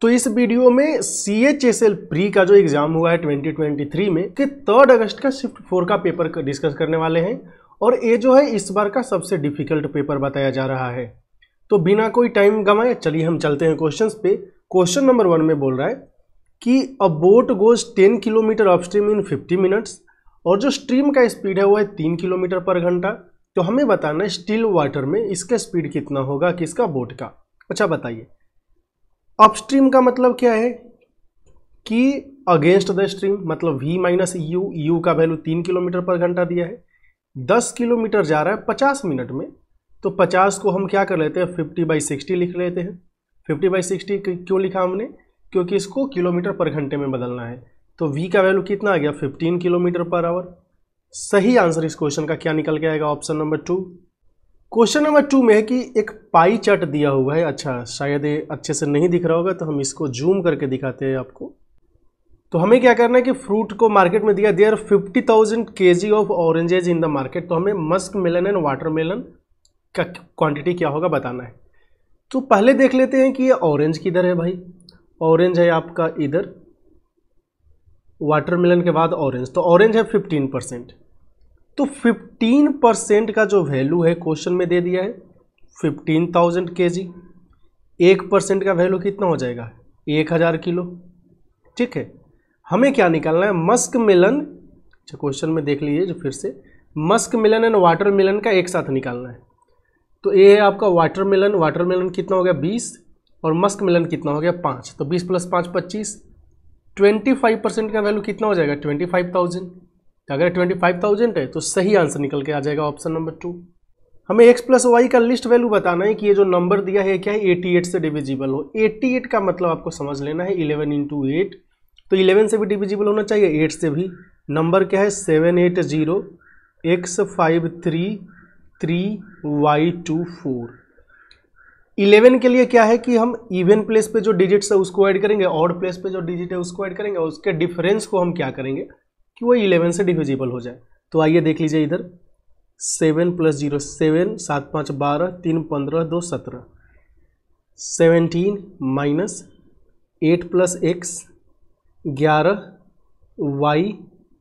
तो इस वीडियो में C H S L pre का जो एग्ज़ाम हुआ है 2023 में कि थर्ड अगस्त का शिफ्ट फोर का पेपर डिस्कस करने वाले हैं और ये जो है इस बार का सबसे डिफिकल्ट पेपर बताया जा रहा है तो बिना कोई टाइम गंवाए चलिए हम चलते हैं क्वेश्चंस पे क्वेश्चन नंबर वन में बोल रहा है कि a boat goes ten kilometre upstream in fifty minutes और जो स्ट्रीम का स्पीड है वो है तीन किलोमीटर पर घंटा तो हमें बताना है स्टिल वाटर में इसका स्पीड कितना होगा किसका बोट का अच्छा बताइए अपस्ट्रीम का मतलब क्या है कि अगेंस्ट द स्ट्रीम मतलब v माइनस यू यू का वैल्यू तीन किलोमीटर पर घंटा दिया है दस किलोमीटर जा रहा है पचास मिनट में तो पचास को हम क्या कर लेते हैं फिफ्टी बाई सिक्सटी लिख लेते हैं फिफ्टी बाई सिक्सटी क्यों लिखा हमने क्योंकि इसको किलोमीटर पर घंटे में बदलना है तो v का वैल्यू कितना आ गया फिफ्टीन किलोमीटर पर आवर सही आंसर इस क्वेश्चन का क्या निकल के आएगा option number two question number two में है कि एक पाई चार्ट दिया हुआ है अच्छा शायद ये अच्छे से नहीं दिख रहा होगा तो हम इसको जूम करके दिखाते हैं आपको तो हमें क्या करना है कि फ्रूट को मार्केट में दिया there fifty thousand K G of oranges in the market तो हमें musk melon and water melon का क्वांटिटी क्या होगा बताना है तो पहले देख लेते हैं कि ये ऑरेंज किधर है भाई ऑरेंज है आपका इधर वाटर मेलन के बाद ऑरेंज तो ऑरेंज है फिफ्टीन परसेंट तो 15 परसेंट का जो वैल्यू है क्वेश्चन में दे दिया है 15,000 थाउजेंड के जी एक परसेंट का वैल्यू कितना हो जाएगा एक हज़ार किलो ठीक है हमें क्या निकालना है मस्क मिलन अच्छा क्वेश्चन में देख लीजिए जो फिर से musk melon and water melon का एक साथ निकालना है तो ये है आपका वाटर मिलन वाटर मिलन कितना हो गया बीस और मस्क मिलन कितना हो गया पाँच तो बीस प्लस पाँच पच्चीस ट्वेंटी फाइव परसेंट का वैल्यू कितना हो जाएगा ट्वेंटी फाइव थाउजेंड तो अगर ट्वेंटी फाइव थाउजेंड है तो सही आंसर निकल के आ जाएगा ऑप्शन नंबर टू हमें x प्लस वाई का लिस्ट वैल्यू बताना है कि ये जो नंबर दिया है क्या है 88 से डिविजिबल हो 88 का मतलब आपको समझ लेना है 11 इंटू एट तो 11 से भी डिविजिबल होना चाहिए 8 से भी नंबर क्या है seven eight zero x five three three y two four eleven के लिए क्या है कि हम इवन प्लेस पे जो डिजिट्स है उसको ऐड करेंगे और प्लेस पे जो डिजिट है उसको ऐड करेंगे और उसके डिफरेंस को हम क्या करेंगे कि वो इलेवन से डिविजिबल हो जाए तो आइए देख लीजिए इधर सेवन प्लस जीरो सेवन सात पाँच बारह तीन पंद्रह दो सत्रह seventeen minus eight plus x ग्यारह वाई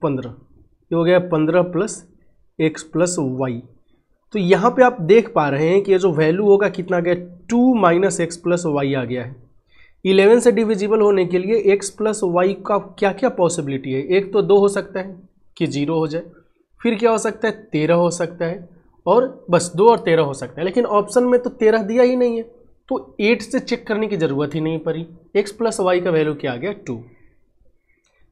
पंद्रह ये हो गया पंद्रह प्लस एक्स प्लस वाई तो यहाँ पे आप देख पा रहे हैं कि ये जो वैल्यू होगा कितना गया two minus x plus y आ गया है इलेवन से डिविजिबल होने के लिए एक्स प्लस वाई का क्या क्या पॉसिबिलिटी है एक तो दो हो सकता है कि जीरो हो जाए फिर क्या हो सकता है तेरह हो सकता है और बस दो और तेरह हो सकता है लेकिन ऑप्शन में तो तेरह दिया ही नहीं है तो एट से चेक करने की ज़रूरत ही नहीं पड़ी एक्स प्लस वाई का वैल्यू क्या आ गया टू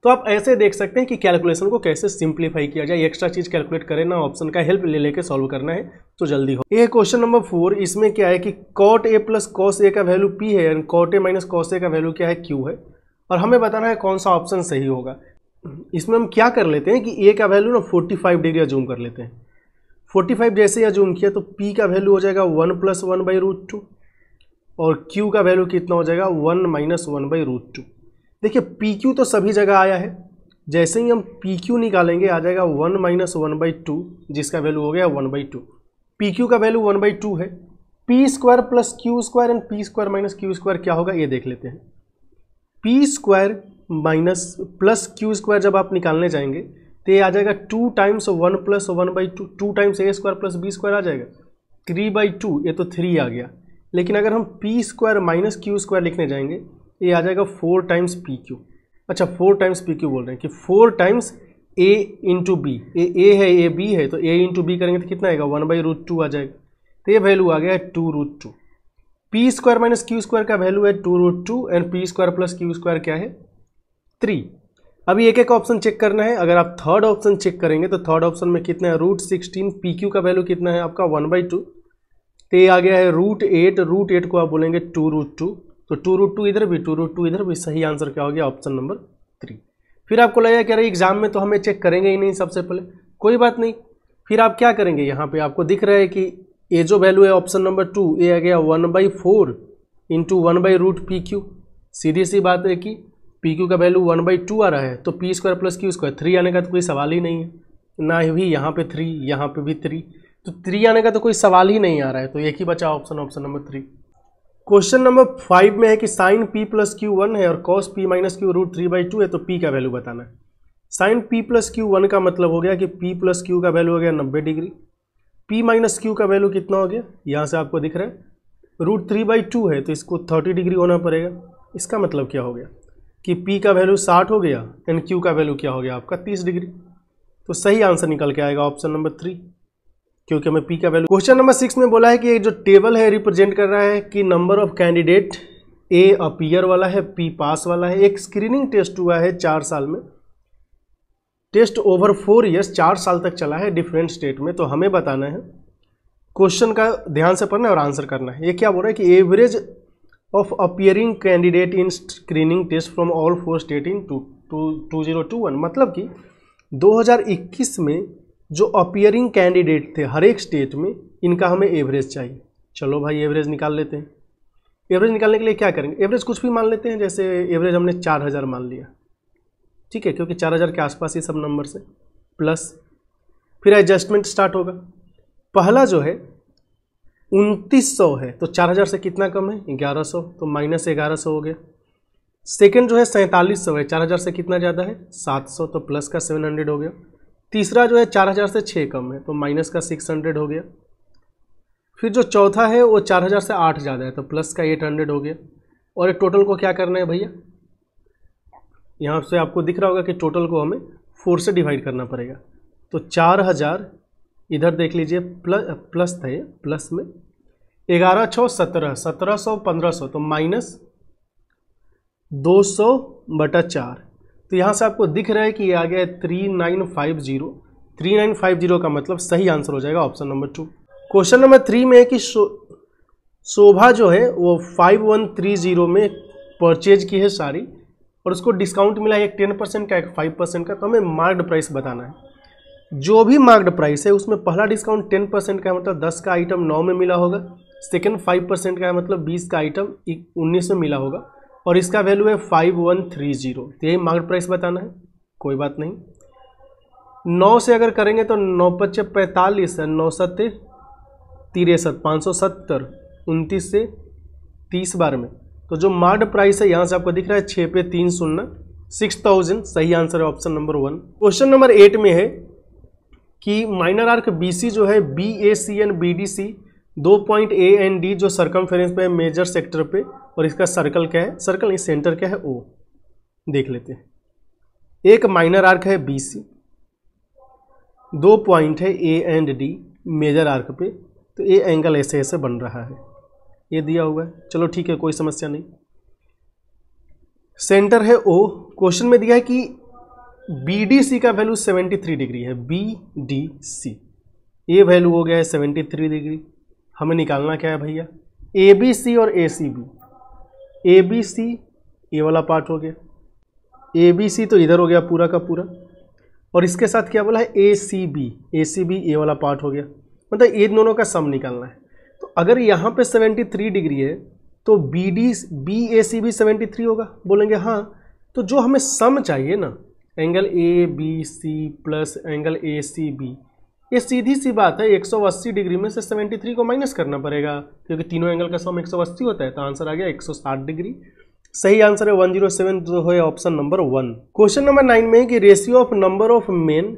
तो आप ऐसे देख सकते हैं कि कैलकुलेशन को कैसे सिंप्लीफाई किया जाए एक्स्ट्रा चीज़ कैलकुलेट करें ना ऑप्शन का हेल्प ले लेके सॉल्व करना है तो जल्दी हो ये क्वेश्चन नंबर फोर इसमें क्या है कि cot A plus cos A का वैल्यू पी है and cot A minus cos A का वैल्यू क्या है क्यू है और हमें बताना है कौन सा ऑप्शन सही होगा इसमें हम क्या कर लेते हैं कि ए का वैल्यू ना फोर्टी फाइव डिग्री अजूम कर लेते हैं फोर्टी फाइव जैसे ही अजूम किया तो पी का वैल्यू हो जाएगा one plus one by root two और क्यू का वैल्यू कितना हो जाएगा one minus one by root two देखिए पी क्यू तो सभी जगह आया है जैसे ही हम पी क्यू निकालेंगे आ जाएगा one minus one by two जिसका वैल्यू हो गया one by two p q का वैल्यू वन बाई टू है p square plus q square and p square minus q square क्या होगा ये देख लेते हैं p square minus plus q square जब आप निकालने जाएंगे तो ये आ जाएगा two times one plus one by two two times a square plus b square आ जाएगा थ्री बाई टू ये तो थ्री आ गया लेकिन अगर हम p square minus q square लिखने जाएंगे ये आ जाएगा फोर टाइम्स पी क्यू अच्छा फोर टाइम्स पी क्यू बोल रहे हैं कि four times a into b a a है ए बी है तो ए इंटू बी करेंगे तो कितना आएगा वन बाई रूट टू आ जाएगा तो ये वैल्यू आ गया है two root two p square minus q square का वैल्यू है two root two and p square plus q square क्या है थ्री अभी एक एक ऑप्शन चेक करना है अगर आप थर्ड ऑप्शन चेक करेंगे तो थर्ड ऑप्शन में कितना है रूट सिक्सटीन पी क्यू का वैल्यू कितना है आपका वन बाई टू तो ये आ गया है रूट एट रूट एट को आप बोलेंगे टू रूट टू तो टू रूट टू इधर भी टू रूट टू इधर भी सही आंसर क्या हो गया ऑप्शन नंबर थ्री फिर आपको लगेगा कि अरे एग्जाम में तो हमें चेक करेंगे ही नहीं सबसे पहले कोई बात नहीं फिर आप क्या करेंगे यहाँ पे आपको दिख रहा है कि ए जो वैल्यू है ऑप्शन नंबर टू ए आ गया one by four into one by root p q सीधी सी बात है कि पी क्यू का वैल्यू वन बाई टू आ रहा है तो p square plus q square three आने का तो कोई सवाल ही नहीं है ना ही यहाँ पे थ्री यहाँ पे भी थ्री तो थ्री आने का तो कोई सवाल ही नहीं आ रहा है तो एक ही बचा option option number three question number five में है कि sine p plus q one है और cos p minus q root three by two है तो पी का वैल्यू बताना है sine p plus q one का मतलब हो गया कि पी प्लस क्यू का वैल्यू हो गया नब्बे डिग्री पी माइनस क्यू का वैल्यू कितना हो गया यहाँ से आपको दिख रहा है रूट थ्री बाई टू है तो इसको थर्टी डिग्री होना पड़ेगा इसका मतलब क्या हो गया कि पी का वैल्यू साठ हो गया एंड क्यू का वैल्यू क्या हो गया आपका तीस डिग्री तो सही आंसर निकल के आएगा ऑप्शन नंबर थ्री क्योंकि हमें पी का वैल्यू क्वेश्चन नंबर सिक्स में बोला है कि एक जो टेबल है रिप्रेजेंट कर रहा है कि number of candidate a appear वाला है पी पास वाला है एक स्क्रीनिंग टेस्ट हुआ है चार साल में टेस्ट ओवर फोर ईयर्स चार साल तक चला है डिफरेंट स्टेट में तो हमें बताना है क्वेश्चन का ध्यान से पढ़ना है और आंसर करना है ये क्या बोल रहा है कि average of appearing candidate in screening test from all four state in two two two zero two one मतलब कि 2021 में जो अपियरिंग कैंडिडेट थे हर एक स्टेट में इनका हमें एवरेज चाहिए चलो भाई एवरेज निकाल लेते हैं एवरेज निकालने के लिए क्या करेंगे एवरेज कुछ भी मान लेते हैं जैसे एवरेज हमने चार हज़ार मान लिया ठीक है क्योंकि चार हज़ार के आसपास ये सब नंबर से प्लस फिर एडजस्टमेंट स्टार्ट होगा पहला जो है उनतीस सौ है तो चार हज़ार से कितना कम है ग्यारह सौ तो माइनस ग्यारह सौ हो गया सेकेंड जो है सैंतालीस सौ है चार हज़ार से कितना ज़्यादा है सात सौ तो प्लस का सेवन हंड्रेड हो गया तीसरा जो है चार हज़ार से छः कम है तो माइनस का सिक्स हंड्रेड हो गया फिर जो चौथा है वो चार हज़ार से आठ ज़्यादा है तो प्लस का एट हंड्रेड हो गया और टोटल को क्या करना है भैया यहाँ से आपको दिख रहा होगा कि टोटल को हमें फोर से डिवाइड करना पड़ेगा तो चार हज़ार इधर देख लीजिए प्लस प्लस था ये प्लस में ग्यारह छः सत्रह सत्रह सौ पंद्रह सौ तो माइनस दो सौ बटा चार तो यहाँ से आपको दिख रहा है कि ये आ गया है three nine five zero three nine five zero का मतलब सही आंसर हो जाएगा option number two question number three में है कि शो, शोभा जो है वो फाइव वन थ्री जीरो में परचेज की है साड़ी और उसको डिस्काउंट मिला है एक टेन परसेंट का एक फाइव परसेंट का तो हमें मार्क्ड प्राइस बताना है जो भी मार्क्ड प्राइस है उसमें पहला डिस्काउंट टेन परसेंट का है मतलब दस का आइटम नौ में मिला होगा सेकेंड फाइव परसेंट का है मतलब बीस का आइटम उन्नीस में मिला होगा और इसका वैल्यू है फाइव वन थ्री जीरो यही मार्केट प्राइस बताना है कोई बात नहीं नौ से अगर करेंगे तो नौ पच्चे पैंतालीस है नौ सत्य तिरसठ पाँच सौ सत्तर उनतीस से तीस बार में तो जो मार्ड प्राइस है यहाँ से आपको दिख रहा है छः पे तीन शून्य सिक्स थाउजेंड सही आंसर है option number one question number eight में है कि माइनर आर्क सी जो है B A C and B D C दो पॉइंट ए एंड डी जो सर्कम पे है मेजर सेक्टर पे और इसका सर्कल क्या है सर्कल इस सेंटर क्या है ओ देख लेते हैं एक माइनर आर्क है बी सी दो पॉइंट है A and D major arc पे तो ए एंगल ऐसे ऐसे बन रहा है ये दिया हुआ है चलो ठीक है कोई समस्या नहीं सेंटर है ओ क्वेश्चन में दिया है कि बी डी सी का वैल्यू सेवेंटी थ्री डिग्री है बी डी सी ये वैल्यू हो गया है सेवेंटी थ्री डिग्री हमें निकालना क्या है भैया ए बी सी और ए C B A B C ये वाला पार्ट हो गया ए बी सी तो इधर हो गया पूरा का पूरा और इसके साथ क्या बोला है ए C B A C B ये वाला पार्ट हो गया मतलब ये दोनों का सम निकालना है तो अगर यहाँ पे 73 डिग्री है तो B D B A C B seventy three होगा बोलेंगे हाँ तो जो हमें सम चाहिए ना angle A B C plus angle A C B ये सीधी सी बात है 180 डिग्री में से 73 को माइनस करना पड़ेगा क्योंकि तीनों एंगल का सम 180 होता है तो आंसर आ गया 160 डिग्री सही आंसर है 107 जो है option number one question number nine में है कि ratio of number of men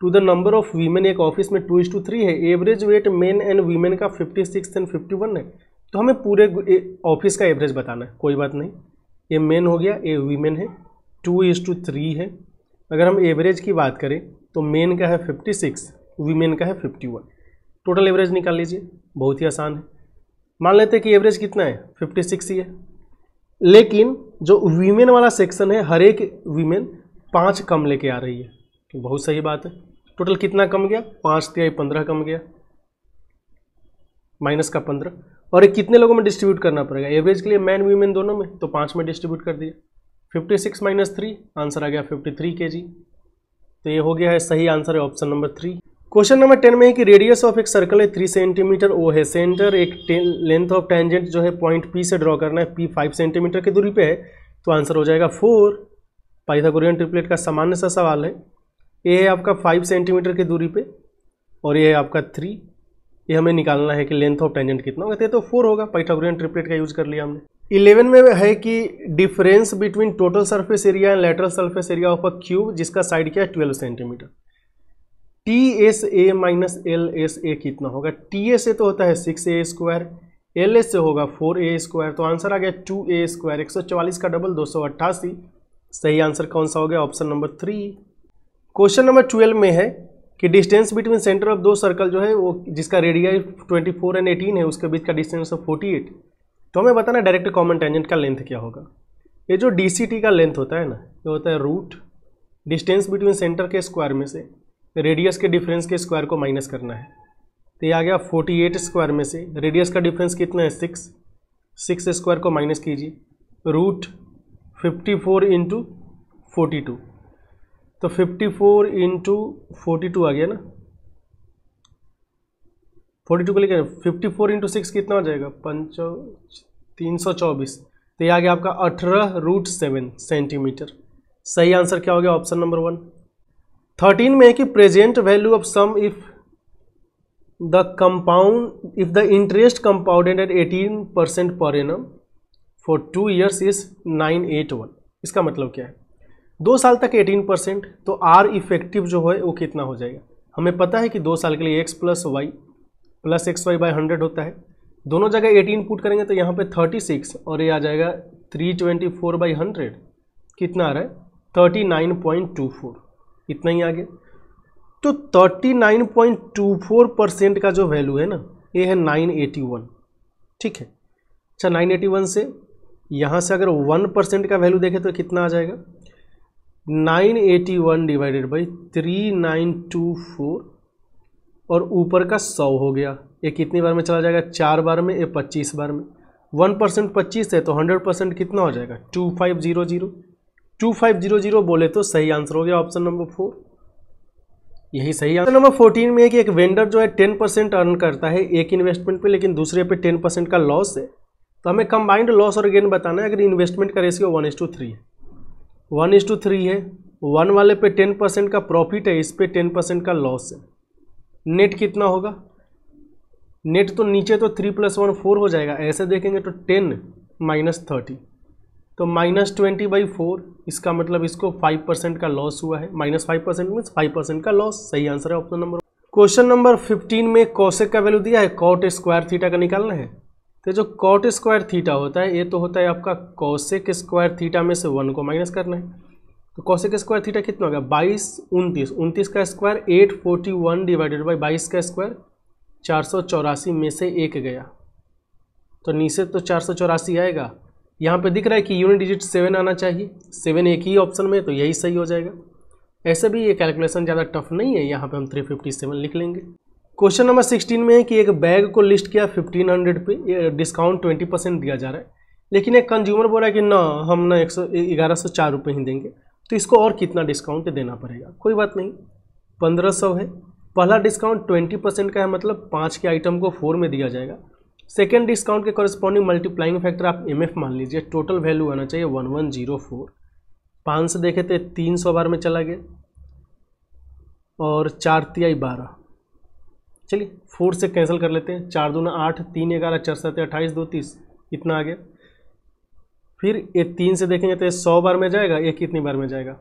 to the number of women एक ऑफिस में टू इज टू थ्री है average weight men and women का fifty six and fifty one है तो हमें पूरे ऑफिस का एवरेज बताना है कोई बात नहीं ये मेन हो गया ये वीमेन है टू इज टू थ्री है अगर हम एवरेज की बात करें तो मेन का है फिफ्टी सिक्स वीमेन का है फिफ्टी वन टोटल एवरेज निकाल लीजिए बहुत ही आसान है मान लेते हैं कि एवरेज कितना है फिफ्टी सिक्स ही है लेकिन जो वीमेन वाला सेक्शन है हर एक वीमेन पाँच कम लेके आ रही है तो बहुत सही बात है टोटल कितना कम गया पाँच तिहाई पंद्रह कम गया माइनस का पंद्रह और ये कितने लोगों में डिस्ट्रीब्यूट करना पड़ेगा एवरेज के लिए मैन वीमेन दोनों में तो पाँच में डिस्ट्रीब्यूट कर दिया fifty six minus three answer आ गया फिफ्टी थ्री के जी तो ये हो गया है सही आंसर है option number three question number ten में है कि रेडियस ऑफ एक सर्कल है थ्री सेंटीमीटर ओ है सेंटर एक लेंथ ऑफ टेंजेंट जो है पॉइंट पी से ड्रॉ करना है पी फाइव सेंटीमीटर की दूरी पे है तो आंसर हो जाएगा फोर पाइथागोरियन ट्रिपलेट का सामान्य सा सवाल है ये है आपका फाइव सेंटीमीटर की दूरी पे और ये है आपका थ्री ये हमें निकालना है कि लेंथ ऑफ टेंजेंट कितना होगा तो फोर तो होगा पाइथागोरियन ट्रिपलेट का यूज कर लिया हमने इलेवन में है कि difference between total surface area and lateral surface area of a cube जिसका साइड क्या है twelve centimetre T S A minus L S A कितना होगा टी एस ए तो होता है six a square L S से होगा फोर ए स्क्वायर तो आंसर आ गया टू ए स्क्वायर एक सौ चवालीस का डबल दो सौ अट्ठासी सही आंसर कौन सा हो गया option number three question number twelve में है कि डिस्टेंस बिटवीन सेंटर ऑफ दो सर्कल जो है वो जिसका radii twenty four and eighteen है उसके बीच का डिस्टेंस है फोर्टी एट तो हमें बताना डायरेक्ट कॉमन टेंजेंट का लेंथ क्या होगा ये जो डी का लेंथ होता है ना ये होता है रूट डिस्टेंस बिटवीन सेंटर के स्क्वायर में से रेडियस के डिफरेंस के स्क्वायर को माइनस करना है तो ये आ गया फोर्टी एट स्क्वायर में से रेडियस का डिफरेंस कितना है सिक्स सिक्स स्क्वायर को माइनस कीजिए root fifty four into forty two तो fifty four into forty two आ गया ना फोर्टी टू को लेकर फिफ्टी फोर इंटू सिक्स कितना हो जाएगा पंच तीन सौ चौबीस तो ये आ गया आपका अठारह रूट सेवन सेंटीमीटर सही आंसर क्या हो गया ऑप्शन नंबर वन थर्टीन में है कि present value of sum if the compound if the interest compounded at eighteen percent per annum for two years is nine eight one इसका मतलब क्या है दो साल तक एटीन परसेंट तो आर इफेक्टिव जो है वो कितना हो जाएगा हमें पता है कि दो साल के लिए x plus y plus x y by hundred होता है दोनों जगह एटीन पुट करेंगे तो यहाँ पे थर्टी सिक्स और ये आ जाएगा three twenty four by hundred कितना आ रहा है thirty nine point two four इतना ही आगे तो 39.24 परसेंट का जो वैल्यू है ना ये है 981 ठीक है अच्छा 981 से यहाँ से अगर वन परसेंट का वैल्यू देखें तो कितना आ जाएगा 981 डिवाइडेड बाई 3924 और ऊपर का 100 हो गया ये कितनी बार में चला जाएगा चार बार में ये 25 बार में वन परसेंट पच्चीस है तो हंड्रेड परसेंट कितना हो जाएगा two five zero zero two five zero zero बोले तो सही आंसर हो गया ऑप्शन नंबर फोर यही सही आंसर नंबर फोर्टीन में है कि एक वेंडर जो है टेन परसेंट अर्न करता है एक इन्वेस्टमेंट पे लेकिन दूसरे पे टेन परसेंट का लॉस है तो हमें कंबाइंड लॉस और गेन बताना है अगर इन्वेस्टमेंट का ratio one is to three है वन इज टू थ्री है वन वाले पे टेन परसेंट का प्रॉफिट है इस पर टेन परसेंट का लॉस है नेट कितना होगा नेट तो नीचे तो थ्री प्लस वन फोर हो जाएगा ऐसे देखेंगे तो टेन माइनस थर्टी तो माइनस ट्वेंटी बाई फोर इसका मतलब इसको फाइव परसेंट का लॉस हुआ है minus five percent means five percent का लॉस सही आंसर है option number question number fifteen में कौशिक का वैल्यू दिया है कॉट स्क्वायर थीटा का निकालना है तो जो कॉट स्क्वायर थीटा होता है ये तो होता है आपका कौशिक स्क्वायर थीटा में से वन को माइनस करना है तो कौशिक स्क्वायर थीटा कितना होगा बाईस उनतीस उनतीस का square eight forty one divided by बाईस का स्क्वायर चार सौ चौरासी में से एक गया तो नीचे तो चार सौ चौरासी आएगा यहाँ पे दिख रहा है कि यूनिट डिजिट सेवन आना चाहिए सेवन एक ही ऑप्शन में तो यही सही हो जाएगा ऐसे भी ये कैलकुलेशन ज़्यादा टफ नहीं है यहाँ पे हम 357 लिख लेंगे क्वेश्चन नंबर 16 में है कि एक बैग को लिस्ट किया 1500 पे डिस्काउंट 20 परसेंट दिया जा रहा है लेकिन एक कंज्यूमर बोल रहा है कि ना हम ना एक सौ ग्यारह सौ चार रुपये ही देंगे तो इसको और कितना डिस्काउंट देना पड़ेगा कोई बात नहीं पंद्रह सौ है पहला डिस्काउंट ट्वेंटी परसेंट का है मतलब पाँच के आइटम को फोर में दिया जाएगा सेकेंड डिस्काउंट के कॉरस्पॉन्डिंग मल्टीप्लाइंग फैक्टर आप एम मान लीजिए टोटल वैल्यू आना चाहिए वन वन जीरो फोर पाँच से देखे थे तो तीन सौ बार में चला गया और चार तिहाई बारह चलिए फोर से कैंसिल कर लेते हैं चार दो ना आठ तीन ग्यारह चार सत्य अट्ठाईस दो तीस इतना आ गया फिर ये तीन से देखेंगे तो ये सौ बार में जाएगा ये कितनी बार में जाएगा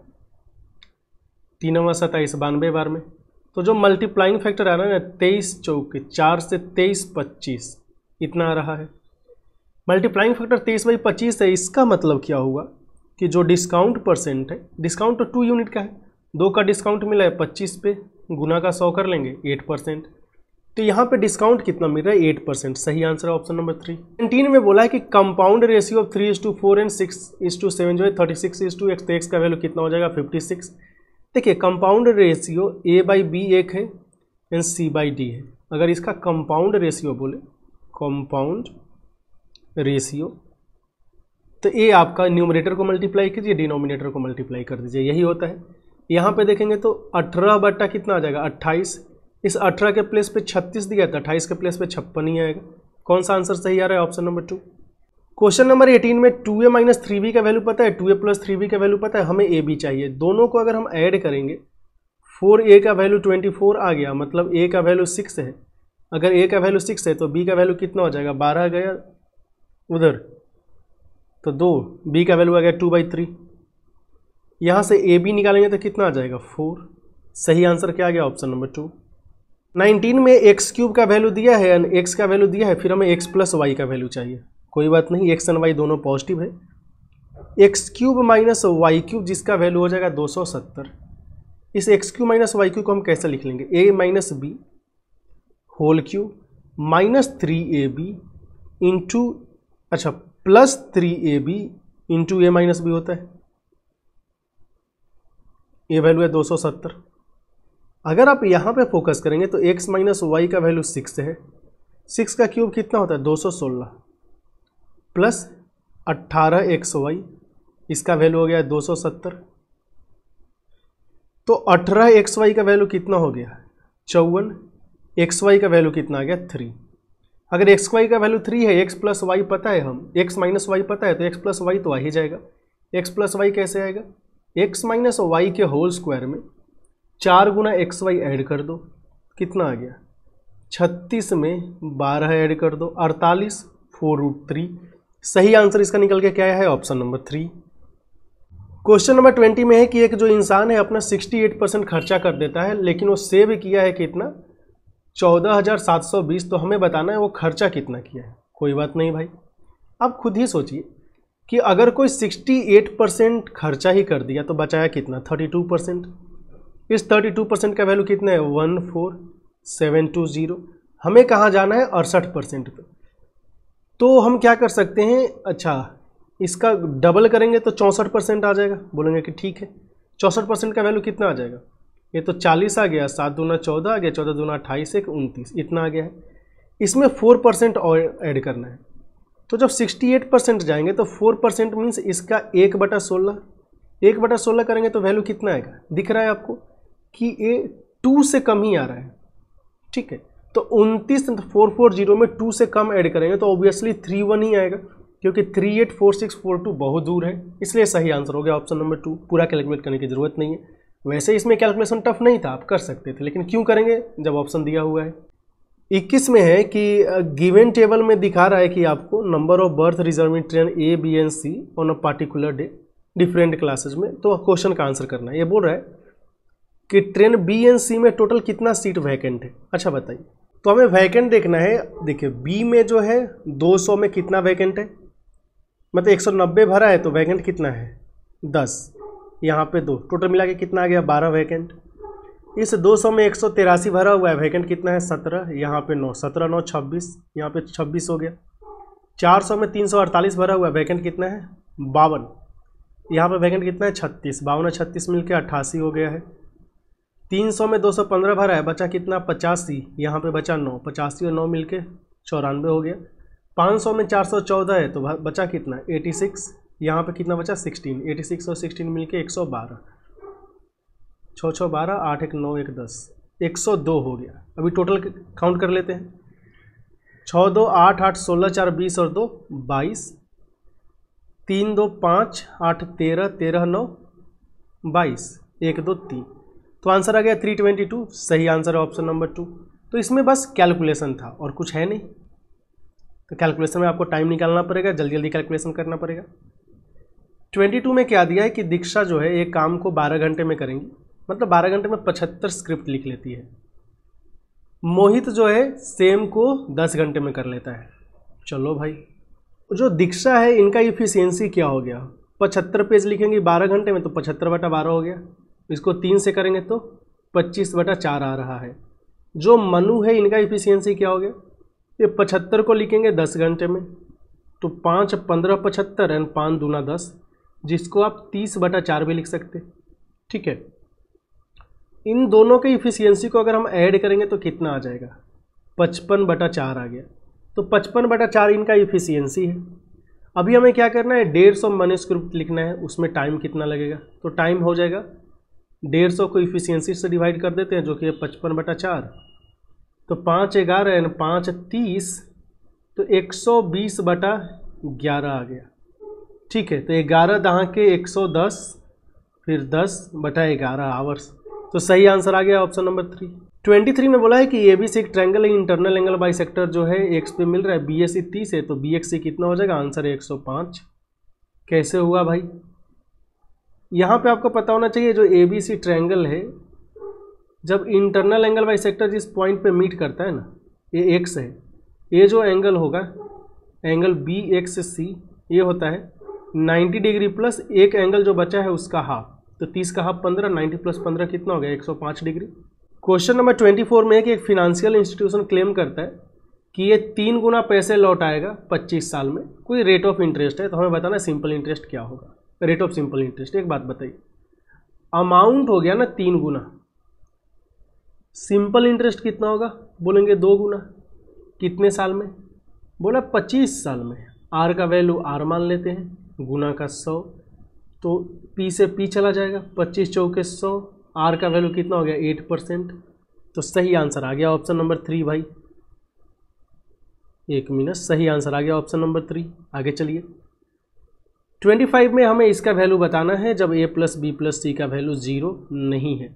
तीन सत्ताईस बानवे बार में तो जो मल्टीप्लाइंग फैक्टर आ रहा है ना तेईस चौके चार से तेईस पच्चीस इतना आ रहा है मल्टीप्लाइंग फैक्टर तेईस बाई पच्चीस है इसका मतलब क्या हुआ कि जो डिस्काउंट परसेंट है डिस्काउंट तो टू यूनिट का है दो का डिस्काउंट मिला है पच्चीस पे गुना का सौ कर लेंगे एट परसेंट तो यहाँ पे डिस्काउंट कितना मिल रहा है एट परसेंट सही आंसर है ऑप्शन नंबर थ्री नाइनटीन में बोला है कि compound ratio of three is to four and six is to seven जो है thirty six is to x x का वैल्यू कितना हो जाएगा फिफ्टी सिक्स देखिए compound ratio a by b एक है एंड सी बाई डी है अगर इसका कंपाउंड रेशियो बोले कंपाउंड रेशियो तो ए आपका न्यूमरेटर को मल्टीप्लाई कीजिए डिनोमिनेटर को मल्टीप्लाई कर दीजिए यही होता है यहाँ पे देखेंगे तो अठारह बट्टा कितना आ जाएगा अट्ठाईस इस अठारह के प्लेस पे छत्तीस दिया था तो अट्ठाईस के प्लेस पे छप्पन ही आएगा कौन सा आंसर सही आ रहा है option number two question number eighteen में two a minus three b का वैल्यू पता है two a plus three b का वैल्यू पता है हमें ए बी चाहिए दोनों को अगर हम ऐड करेंगे फोर ए का वैल्यू ट्वेंटी फोर आ गया मतलब ए का वैल्यू सिक्स है अगर ए का वैल्यू सिक्स है तो बी का वैल्यू कितना हो जाएगा बारह गया उधर तो दो बी का वैल्यू आ गया टू बाई थ्री यहाँ से ए बी निकालेंगे तो कितना आ जाएगा फोर सही आंसर क्या आ गया ऑप्शन नंबर टू नाइनटीन में एक्स क्यूब का वैल्यू दिया है एंड एक्स का वैल्यू दिया है फिर हमें एक्स प्लस वाई का वैल्यू चाहिए कोई बात नहीं एक्स एंड वाई दोनों पॉजिटिव है x cube minus y cube जिसका वैल्यू हो जाएगा दो सौ सत्तर इस x cube minus y cube को हम कैसे लिख लेंगे a minus b whole cube minus three a b into अच्छा plus three a b into a minus b होता है ए वैल्यू है दो सौ सत्तर अगर आप यहाँ पे फोकस करेंगे तो एक्स माइनस वाई का वैल्यू सिक्स है सिक्स का क्यूब कितना होता है दो सौ सोलह प्लस अट्ठारह एक्स वाई इसका वैल्यू हो गया है दो सौ सत्तर तो अठारह एक्स वाई का वैल्यू कितना हो गया चौवन एक्स वाई का वैल्यू कितना आ गया थ्री अगर एक्स वाई का वैल्यू थ्री है एक्स प्लस वाई पता है हम एक्स माइनस वाई पता है तो एक्स प्लस वाई तो आ ही जाएगा एक्स प्लस वाई कैसे आएगा एक्स माइनस वाई के होल स्क्वायर में चार गुना एक्स वाई ऐड कर दो कितना आ गया छत्तीस में बारह ऐड कर दो अड़तालीस फोर रूट थ्री सही आंसर इसका निकल के क्या है option number three question number twenty में है कि एक जो इंसान है अपना सिक्सटी एट परसेंट खर्चा कर देता है लेकिन वो सेव किया है कितना चौदह हज़ार सात सौ बीस तो हमें बताना है वो खर्चा कितना किया है कोई बात नहीं भाई आप खुद ही सोचिए कि अगर कोई सिक्सटी एट परसेंट खर्चा ही कर दिया तो बचाया कितना थर्टी टू परसेंट इस थर्टी टू परसेंट का वैल्यू कितना है one four seven two zero हमें कहाँ जाना है अड़सठ परसेंट पर तो हम क्या कर सकते हैं अच्छा इसका डबल करेंगे तो चौंसठ परसेंट आ जाएगा बोलेंगे कि ठीक है चौंसठ परसेंट का वैल्यू कितना आ जाएगा ये तो चालीस आ गया सात दूना चौदह आ गया चौदह दूना अट्ठाईस एक उनतीस इतना आ गया है इसमें फोर परसेंट और ऐड करना है तो जब सिक्सटी एट परसेंट जाएंगे तो फोर परसेंट मीन्स इसका एक बटा सोलह एक बटा सोलह करेंगे तो वैल्यू कितना आएगा दिख रहा है आपको कि ये टू से कम ही आ रहा है ठीक है तो उनतीस फोर फोर जीरो में टू से कम ऐड करेंगे तो ऑब्वियसली थ्री वन ही आएगा क्योंकि three eight four six four two बहुत दूर है इसलिए सही आंसर हो गया ऑप्शन नंबर टू पूरा कैलकुलेट करने की ज़रूरत नहीं है वैसे इसमें कैलकुलेशन टफ नहीं था आप कर सकते थे लेकिन क्यों करेंगे जब ऑप्शन दिया हुआ है इक्कीस में है कि गिवन टेबल में दिखा रहा है कि आपको number of berth reserve in train A B and C on a particular day different classes में तो क्वेश्चन का आंसर करना है ये बोल रहा है कि ट्रेन बी एन सी में टोटल कितना सीट वैकेंट है अच्छा बताइए तो हमें वैकेंट देखना है देखिए बी में जो है 200 में कितना वैकेंट है मतलब 190 भरा है तो वैकेंट कितना है दस यहाँ पे दो टोटल मिला के कितना आ गया बारह वैकेंट इस दो सौ में एक सौ तिरासी भरा हुआ है वैकेंट कितना है सत्रह यहाँ पे नौ सत्रह नौ छब्बीस यहाँ पे छब्बीस हो गया चार सौ में तीन सौ अड़तालीस भरा हुआ है वैकेंट कितना है बावन यहाँ पे वैकेंट कितना है छत्तीस बावन और छत्तीस मिल के अट्ठासी हो गया है तीन सौ में दो सौ पंद्रह भरा है बचा कितना पचासी यहाँ पे बचा नौ पचासी और नौ मिल के चौरानवे हो गया पाँच सौ में चार सौ चौदह है तो बचा कितना एटी सिक्स यहाँ पे कितना बचा 16 86 और 16 मिलके 112 छः छः बारह आठ एक नौ एक दस एक सौ दो हो गया अभी टोटल काउंट कर लेते हैं छः दो आठ आठ सोलह चार बीस और दो बाईस तीन दो पाँच आठ तेरह तेरह नौ बाईस एक दो तीन तो आंसर आ गया थ्री ट्वेंटी टू सही आंसर है ऑप्शन नंबर टू तो इसमें बस कैलकुलेशन था और कुछ है नहीं तो कैलकुलेशन में आपको टाइम निकालना पड़ेगा जल्दी जल्दी कैलकुलेशन करना पड़ेगा ट्वेंटी टू में क्या दिया है कि दीक्षा जो है एक काम को बारह घंटे में करेंगी मतलब बारह घंटे में पचहत्तर स्क्रिप्ट लिख लेती है मोहित जो है सेम को दस घंटे में कर लेता है चलो भाई जो दीक्षा है इनका इफिशियंसी क्या हो गया पचहत्तर पेज लिखेंगे बारह घंटे में तो पचहत्तर बटा बारह हो गया इसको तीन से करेंगे तो पच्चीस बटा चार आ रहा है जो मनु है इनका इफिशियंसी क्या हो गया ये पचहत्तर को लिखेंगे दस घंटे में तो पाँच पंद्रह पचहत्तर एंड पाँच दूना दस जिसको आप तीस बटा चार भी लिख सकते ठीक है इन दोनों के इफिशियंसी को अगर हम ऐड करेंगे तो कितना आ जाएगा पचपन बटा चार आ गया तो पचपन बटा चार इनका इफिशियंसी है अभी हमें क्या करना है डेढ़ सौ मनुस्क्रिप्ट लिखना है उसमें टाइम कितना लगेगा तो टाइम हो जाएगा डेढ़ सौ को इफिशियंसी से डिवाइड कर देते हैं जो कि पचपन बटा चार तो पाँच ग्यारह पाँच तीस तो एक सौ बीस बटा ग्यारह आ गया ठीक है तो ग्यारह दहा के एक सौ दस फिर दस बटा ग्यारह आवर्स तो सही आंसर आ गया option number three twenty three में बोला है कि ए बी सी एक ट्रैंगल है इंटरनल एंगल बाई सेक्टर जो है एक्स पे मिल रहा है बी एस सी तीस है तो बी एक्स सी कितना हो जाएगा आंसर एक सौ पाँच कैसे हुआ भाई यहाँ पे आपको पता होना चाहिए जो ए बी सी ट्रैंगल है जब इंटरनल एंगल बाई सेक्टर जिस पॉइंट पे मीट करता है ना ये एक्स है ये जो एंगल होगा एंगल बी एक्स सी ये होता है 90 डिग्री प्लस एक एंगल जो बचा है उसका हाफ तो 30 का हाफ 15 90 प्लस 15 कितना हो गया 105 डिग्री क्वेश्चन नंबर 24 में है कि एक फिनांशियल इंस्टीट्यूशन क्लेम करता है कि ये तीन गुना पैसे लौट आएगा 25 साल में कोई रेट ऑफ इंटरेस्ट है तो हमें बताना सिंपल इंटरेस्ट क्या होगा रेट ऑफ सिंपल इंटरेस्ट एक बात बताइए अमाउंट हो गया ना तीन गुना सिंपल इंटरेस्ट कितना होगा बोलेंगे दो गुना कितने साल में बोला पच्चीस साल में आर का वैल्यू आर मान लेते हैं गुना का सौ तो पी से पी चला जाएगा पच्चीस चौके सौ आर का वैल्यू कितना हो गया एट परसेंट तो सही आंसर आ गया ऑप्शन नंबर थ्री भाई एक मिनट सही आंसर आ गया ऑप्शन नंबर थ्री आगे चलिए ट्वेंटी फाइव में हमें इसका वैल्यू बताना है जब a plus b plus c का वैल्यू ज़ीरो नहीं है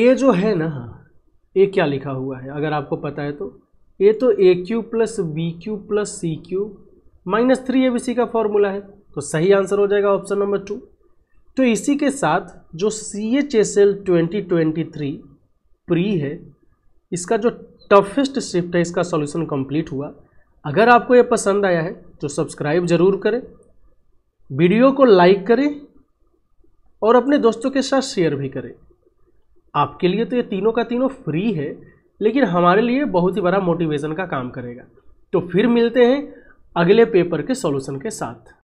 ए जो है ना ए क्या लिखा हुआ है अगर आपको पता है तो ए तो a cube plus b cube plus c cube minus three a B c का फॉर्मूला है तो सही आंसर हो जाएगा ऑप्शन नंबर टू तो इसी के साथ जो C H S L twenty twenty three pre है इसका जो टफेस्ट शिफ्ट है इसका सॉल्यूशन कंप्लीट हुआ अगर आपको ये पसंद आया है तो सब्सक्राइब जरूर करें वीडियो को लाइक करें और अपने दोस्तों के साथ शेयर भी करें आपके लिए तो ये तीनों का तीनों फ्री है लेकिन हमारे लिए बहुत ही बड़ा मोटिवेशन का काम करेगा तो फिर मिलते हैं अगले पेपर के सॉल्यूशन के साथ